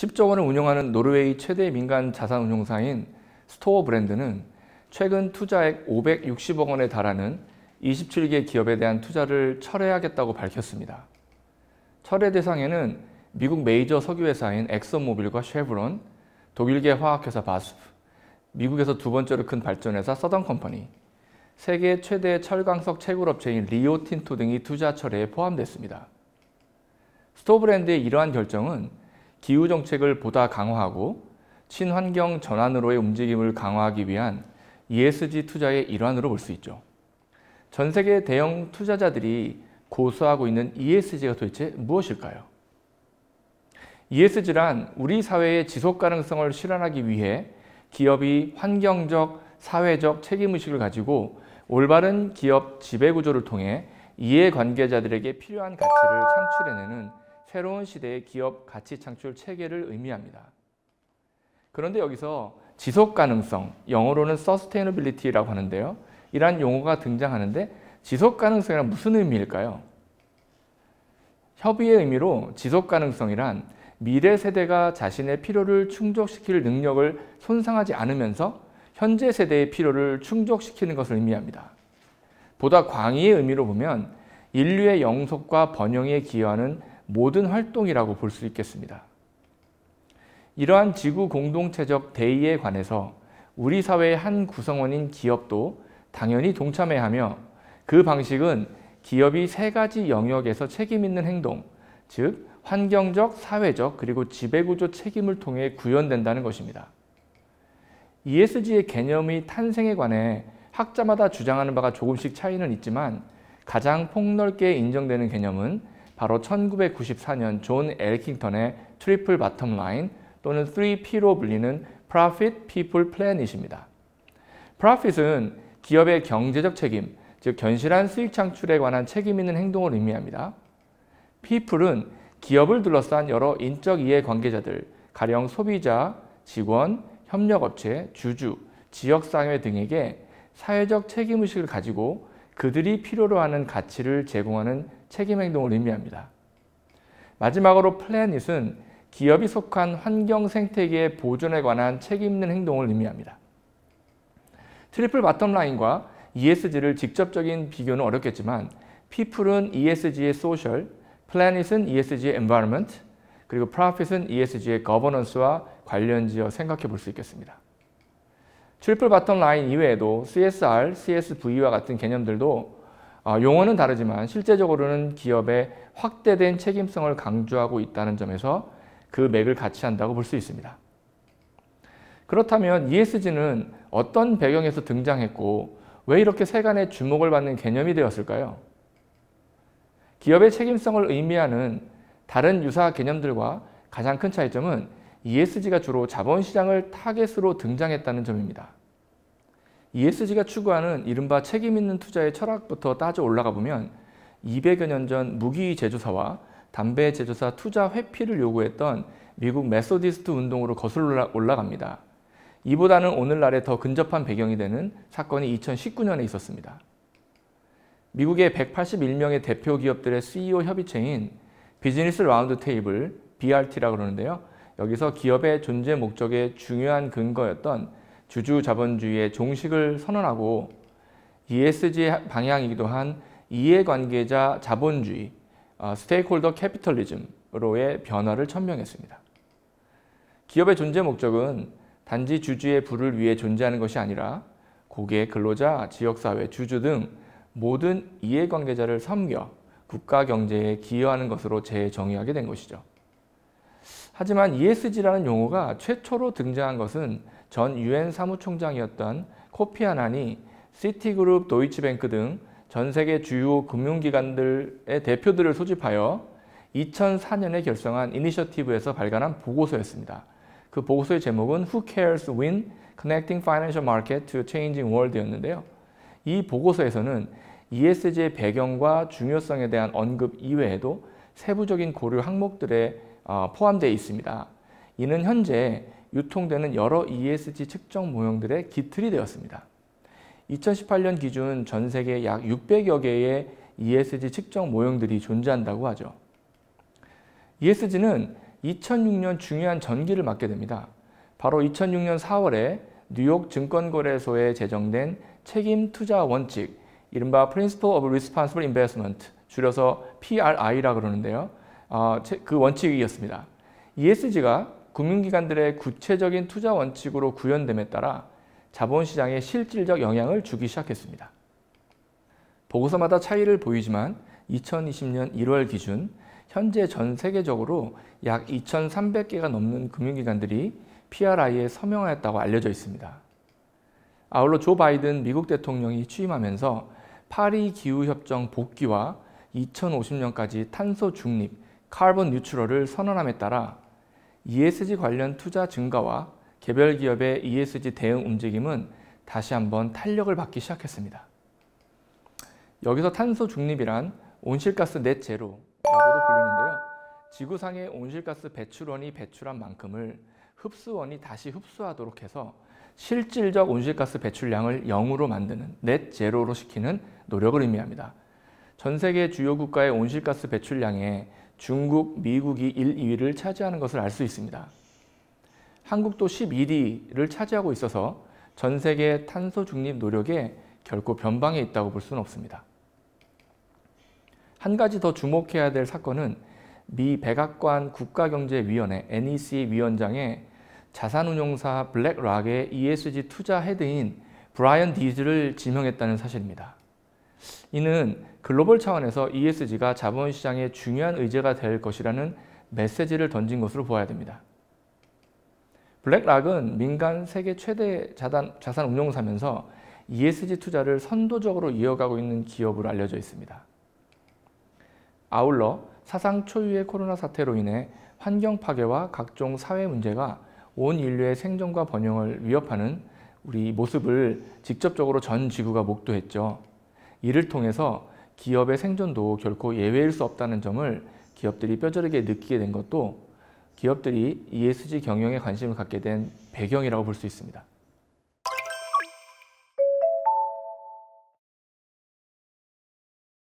10조 원을 운영하는 노르웨이 최대 민간 자산 운용사인 스토어 브랜드는 최근 투자액 560억 원에 달하는 27개 기업에 대한 투자를 철회하겠다고 밝혔습니다. 철회 대상에는 미국 메이저 석유회사인 엑소모빌과 쉐브론, 독일계 화학회사 바스프, 미국에서 두 번째로 큰 발전회사 서던 컴퍼니, 세계 최대 철광석 채굴업체인 리오틴토 등이 투자 철회에 포함됐습니다. 스토브랜드의 이러한 결정은 기후 정책을 보다 강화하고 친환경 전환으로의 움직임을 강화하기 위한 ESG 투자의 일환으로 볼 수 있죠. 전 세계 대형 투자자들이 고수하고 있는 ESG가 도대체 무엇일까요? ESG란 우리 사회의 지속 가능성을 실현하기 위해 기업이 환경적, 사회적 책임의식을 가지고 올바른 기업 지배구조를 통해 이해관계자들에게 필요한 가치를 창출해내는 새로운 시대의 기업 가치 창출 체계를 의미합니다. 그런데 여기서 지속 가능성, 영어로는 sustainability라고 하는데요. 이러 용어가 등장하는데 지속 가능성이란 무슨 의미일까요? 협의의 의미로 지속 가능성이란 미래 세대가 자신의 필요를 충족시킬 능력을 손상하지 않으면서 현재 세대의 필요를 충족시키는 것을 의미합니다. 보다 광의의 의미로 보면 인류의 영속과 번영에 기여하는 모든 활동이라고 볼 수 있겠습니다. 이러한 지구 공동체적 대의에 관해서 우리 사회의 한 구성원인 기업도 당연히 동참해야 하며 그 방식은 기업이 세 가지 영역에서 책임 있는 행동, 즉 환경적, 사회적, 그리고 지배구조 책임을 통해 구현된다는 것입니다. ESG의 개념의 탄생에 관해 학자마다 주장하는 바가 조금씩 차이는 있지만 가장 폭넓게 인정되는 개념은 바로 1994년 존 엘킹턴의 트리플 바텀 라인 또는 3P로 불리는 Profit, People, Plan이십니다. Profit은 기업의 경제적 책임, 즉 견실한 수익 창출에 관한 책임 있는 행동을 의미합니다. People은 기업을 둘러싼 여러 인적 이해 관계자들, 가령 소비자, 직원, 협력업체, 주주, 지역사회 등에게 사회적 책임의식을 가지고 그들이 필요로 하는 가치를 제공하는 책임 행동을 의미합니다. 마지막으로 플래닛은 기업이 속한 환경 생태계 보존에 관한 책임 있는 행동을 의미합니다. 트리플 바텀 라인과 ESG를 직접적인 비교는 어렵겠지만 p e 은 ESG의 소셜, p l a 은 ESG의 e n v i r o 그리고 p r o 은 ESG의 g o v e 와 관련지어 생각해 볼 수 있겠습니다. 트리플 바텀 라인 이외에도 CSR, CSV와 같은 개념들도 아, 용어는 다르지만 실제적으로는 기업의 확대된 책임성을 강조하고 있다는 점에서 그 맥을 같이 한다고 볼 수 있습니다. 그렇다면 ESG는 어떤 배경에서 등장했고 왜 이렇게 세간의 주목을 받는 개념이 되었을까요? 기업의 책임성을 의미하는 다른 유사 개념들과 가장 큰 차이점은 ESG가 주로 자본시장을 타겟으로 등장했다는 점입니다. ESG가 추구하는 이른바 책임 있는 투자의 철학부터 따져 올라가 보면 200여 년 전 무기 제조사와 담배 제조사 투자 회피를 요구했던 미국 메소디스트 운동으로 거슬러 올라갑니다. 이보다는 오늘날에 더 근접한 배경이 되는 사건이 2019년에 있었습니다. 미국의 181명의 대표 기업들의 CEO 협의체인 비즈니스 라운드 테이블 BRT라고 그러는데요. 여기서 기업의 존재 목적의 중요한 근거였던 주주 자본주의의 종식을 선언하고 ESG 방향이기도 한 이해관계자 자본주의, 스테이크홀더 어, 캐피털리즘으로의 변화를 천명했습니다. 기업의 존재 목적은 단지 주주의 부를 위해 존재하는 것이 아니라 고객, 근로자, 지역사회, 주주 등 모든 이해관계자를 섬겨 국가 경제에 기여하는 것으로 재정의하게 된 것이죠. 하지만 ESG라는 용어가 최초로 등장한 것은 전 유엔 사무총장이었던 코피 아난이 시티그룹, 도이치뱅크 등 전 세계 주요 금융기관들의 대표들을 소집하여 2004년에 결성한 이니셔티브에서 발간한 보고서였습니다. 그 보고서의 제목은 Who Cares When Connecting Financial Market to Changing World였는데요. 이 보고서에서는 ESG의 배경과 중요성에 대한 언급 이외에도 세부적인 고려 항목들에 어, 포함되어 있습니다. 이는 현재 유통되는 여러 ESG 측정 모형들의 기틀이 되었습니다. 2018년 기준 전 세계 약 600여 개의 ESG 측정 모형들이 존재한다고 하죠. ESG는 2006년 중요한 전기를 맞게 됩니다. 바로 2006년 4월에 뉴욕 증권거래소에 제정된 책임 투자 원칙, 이른바 Principle of Responsible Investment, 줄여서 PRI라 그러는데요. 어, 그 원칙이었습니다. ESG가 금융기관들의 구체적인 투자 원칙으로 구현됨에 따라 자본시장에 실질적 영향을 주기 시작했습니다. 보고서마다 차이를 보이지만 2020년 1월 기준 현재 전 세계적으로 약 2,300개가 넘는 금융기관들이 PRI에 서명하였다고 알려져 있습니다. 아울러 조 바이든 미국 대통령이 취임하면서 파리 기후협정 복귀와 2050년까지 탄소 중립, 카본 뉴트럴을 선언함에 따라 ESG 관련 투자 증가와 개별 기업의 ESG 대응 움직임은 다시 한번 탄력을 받기 시작했습니다. 여기서 탄소 중립이란 온실가스 넷 제로라고도 불리는데요. 지구상의 온실가스 배출원이 배출한 만큼을 흡수원이 다시 흡수하도록 해서 실질적 온실가스 배출량을 0으로 만드는 넷 제로로 시키는 노력을 의미합니다. 전 세계 주요 국가의 온실가스 배출량의 중국, 미국이 1, 2위를 차지하는 것을 알 수 있습니다. 한국도 11위를 차지하고 있어서 전 세계 탄소 중립 노력에 결코 변방에 있다고 볼 수는 없습니다. 한 가지 더 주목해야 될 사건은 미 백악관 국가경제위원회 NEC 위원장의 자산운용사 블랙락의 ESG 투자 헤드인 브라이언 디즈를 지명했다는 사실입니다. 이는 글로벌 차원에서 ESG가 자본 시장의 중요한 의제가 될 것이라는 메시지를 던진 것으로 보아야 됩니다. 블랙락은 민간 세계 최대 자단, 자산 운용사면서 ESG 투자를 선도적으로 이어가고 있는 기업으로 알려져 있습니다. 아울러 사상 초유의 코로나 사태로 인해 환경 파괴와 각종 사회 문제가 온 인류의 생존과 번영을 위협하는 우리 모습을 직접적으로 전 지구가 목도했죠. 이를 통해서 기업의 생존도 결코 예외일 수 없다는 점을 기업들이 뼈저리게 느끼게 된 것도 기업들이 ESG 경영에 관심을 갖게 된 배경이라고 볼 수 있습니다.